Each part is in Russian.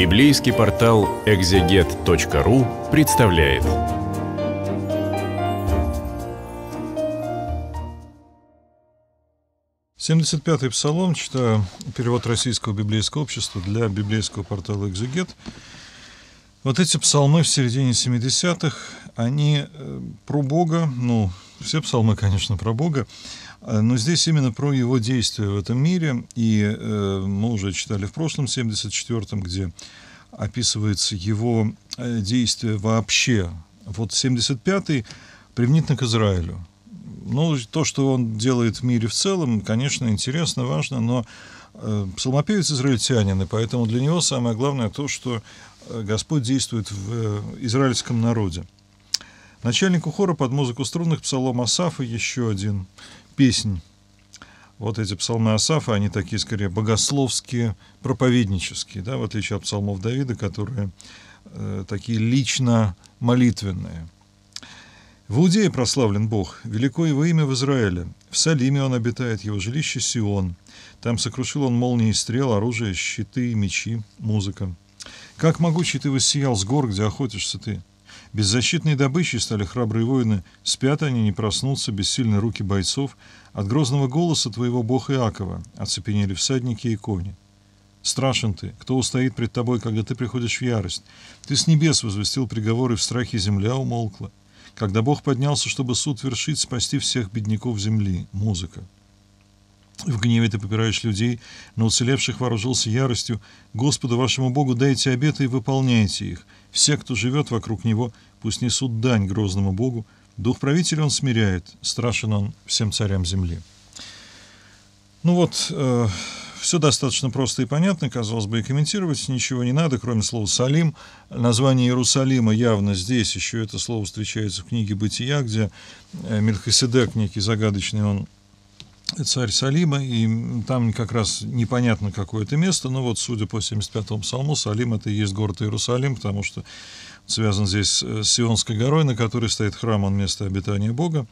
Библейский портал экзегет.ру представляет. Семьдесят пятый псалом, читаю перевод Российского библейского общества для библейского портала «Экзегет». Вот эти псалмы в середине 70-х, они э, про Бога, ну, все псалмы, конечно, про Бога, э, но здесь именно про его действия в этом мире. И э, мы уже читали в прошлом 74-м, где описывается его э, действие вообще. Вот 75-й применительно к Израилю. Ну, то, что он делает в мире в целом, конечно, интересно, важно, но э, псалмопевец израильтянин, и поэтому для него самое главное то, что э, Господь действует в э, израильском народе. Начальнику хора под музыку струнных псалом Асафа еще один песнь. Вот эти псалмы Асафа, они такие скорее богословские, проповеднические, да, в отличие от псалмов Давида, которые э, такие лично молитвенные. В Иудее прославлен Бог, велико его имя в Израиле. В Салиме он обитает, его жилище Сион. Там сокрушил он молнии и стрел, оружие, щиты, мечи, музыка. Как могучий ты воссиял с гор, где охотишься ты, Беззащитной добычей стали храбрые воины, спят они, не проснутся, бессильны руки бойцов, от грозного голоса твоего бога Иакова оцепенели всадники и кони. Страшен ты, кто устоит пред тобой, когда ты приходишь в ярость. Ты с небес возвестил приговоры, в страхе земля умолкла. Когда Бог поднялся, чтобы суд вершить, спасти всех бедняков земли. Музыка. В гневе ты попираешь людей, но уцелевших вооружился яростью. Господу вашему Богу дайте обеты и выполняйте их. Все, кто живет вокруг него, пусть несут дань грозному Богу. Дух правителя он смиряет, страшен он всем царям земли». Ну вот, э, все достаточно просто и понятно, казалось бы, и комментировать ничего не надо, кроме слова «салим». Название Иерусалима явно здесь, еще это слово встречается в книге «Бытия», где э, Мельхиседек, некий загадочный, он царь Салима, и там как раз непонятно какое это место, но вот, судя по 75-му псалму, Салим — это и есть город Иерусалим, потому что связан здесь с Сионской горой, на которой стоит храм, он место обитания Бога.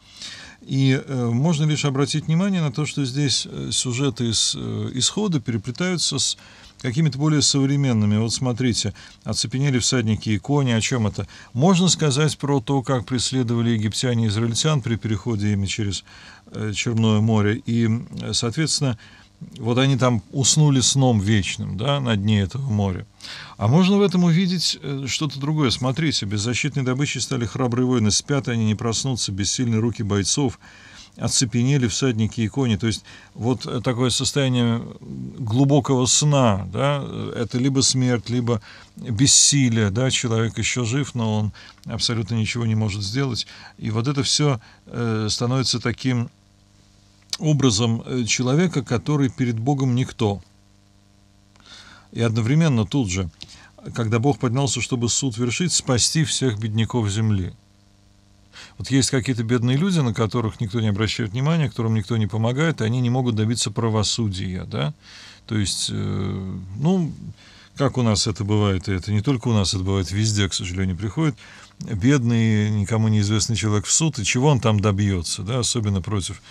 И э, можно лишь обратить внимание на то, что здесь э, сюжеты из э, исхода переплетаются с какими-то более современными. Вот смотрите, оцепенели всадники и кони, о чем это? Можно сказать про то, как преследовали египтяне израильтян при переходе ими через э, Черное море. И, э, соответственно, вот они там уснули сном вечным, да, на дне этого моря. А можно в этом увидеть э, что-то другое. Смотрите, беззащитной добычей стали храбрые воины. Спят они, не проснутся, бессильны руки бойцов оцепенели всадники и кони. То есть вот такое состояние глубокого сна, да, это либо смерть, либо бессилие, да, человек еще жив, но он абсолютно ничего не может сделать. И вот это все э, становится таким образом э, человека, который перед Богом никто. И одновременно тут же, когда Бог поднялся, чтобы суд вершить, спасти всех бедняков земли – вот есть какие-то бедные люди, на которых никто не обращает внимания, которым никто не помогает, и они не могут добиться правосудия, да? То есть, э, ну, как у нас это бывает, и это не только у нас, это бывает везде, к сожалению, приходит бедный, никому неизвестный человек в суд, и чего он там добьется, да, особенно против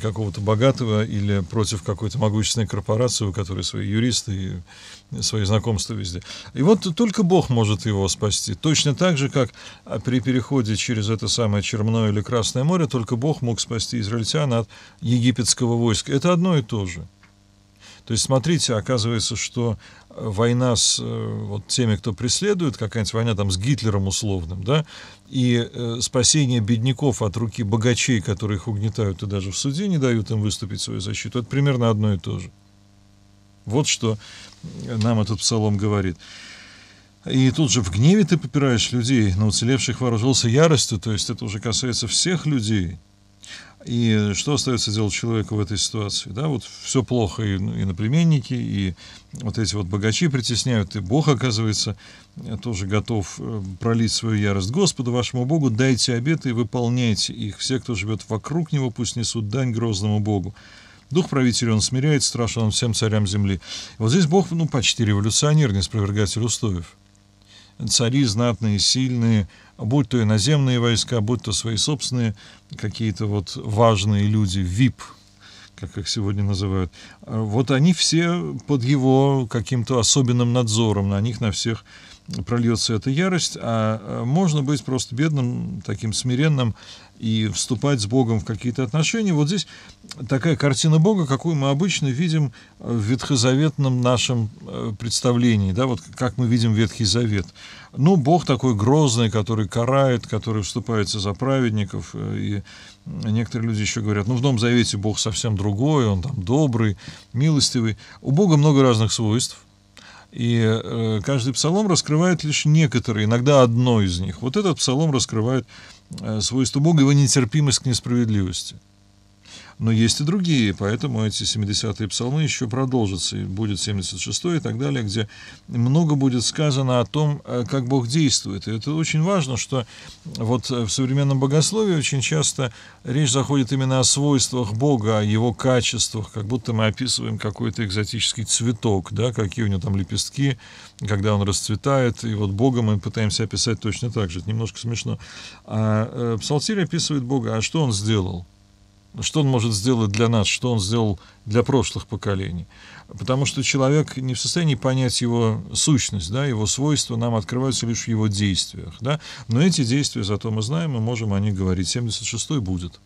какого-то богатого или против какой-то могущественной корпорации, у которой свои юристы и свои знакомства везде. И вот только Бог может его спасти. Точно так же, как а, при переходе через это самое Черное или Красное море, только Бог мог спасти израильтян от египетского войска. Это одно и то же. То есть, смотрите, оказывается, что э, война с э, вот, теми, кто преследует, какая-нибудь война там с Гитлером условным, да, и э, спасение бедняков от руки богачей, которые их угнетают и даже в суде не дают им выступить в свою защиту, это примерно одно и то же. Вот что э, нам этот псалом говорит. И тут же в гневе ты попираешь людей, но уцелевших вооружился яростью, то есть это уже касается всех людей, и что остается делать человеку в этой ситуации? Да, вот все плохо и, ну, и наплеменники, и вот эти вот богачи притесняют, и Бог, оказывается, э, тоже готов э, пролить свою ярость. Господу вашему Богу дайте обеты и выполняйте их. Все, кто живет вокруг него, пусть несут дань грозному Богу. Дух правителя, он смиряет, страшен всем царям земли. вот здесь Бог, ну, почти революционер, не спровергатель устоев цари знатные, сильные, будь то иноземные войска, будь то свои собственные какие-то вот важные люди, ВИП, как их сегодня называют, вот они все под его каким-то особенным надзором, на них на всех прольется эта ярость, а, а можно быть просто бедным, таким смиренным и вступать с Богом в какие-то отношения. Вот здесь такая картина Бога, какую мы обычно видим в ветхозаветном нашем э, представлении, да, вот как мы видим Ветхий Завет. Ну, Бог такой грозный, который карает, который вступается за праведников, э, и некоторые люди еще говорят, ну, в Новом Завете Бог совсем другой, он там добрый, милостивый. У Бога много разных свойств – и э, каждый псалом раскрывает лишь некоторые, иногда одно из них. Вот этот псалом раскрывает э, свойство Бога, его нетерпимость к несправедливости. Но есть и другие, поэтому эти 70-е псалмы еще продолжатся, и будет 76-й и так далее, где много будет сказано о том, э, как Бог действует. И это очень важно, что вот э, в современном богословии очень часто речь заходит именно о свойствах Бога, о его качествах, как будто мы описываем какой-то экзотический цветок, да, какие у него там лепестки, когда он расцветает, и вот Бога мы пытаемся описать точно так же. Это немножко смешно. А э, псалтирь описывает Бога, а что он сделал? что он может сделать для нас, что он сделал для прошлых поколений. Потому что человек не в состоянии понять его сущность, да, его свойства нам открываются лишь в его действиях. Да? Но эти действия зато мы знаем, мы можем о них говорить. 76-й будет.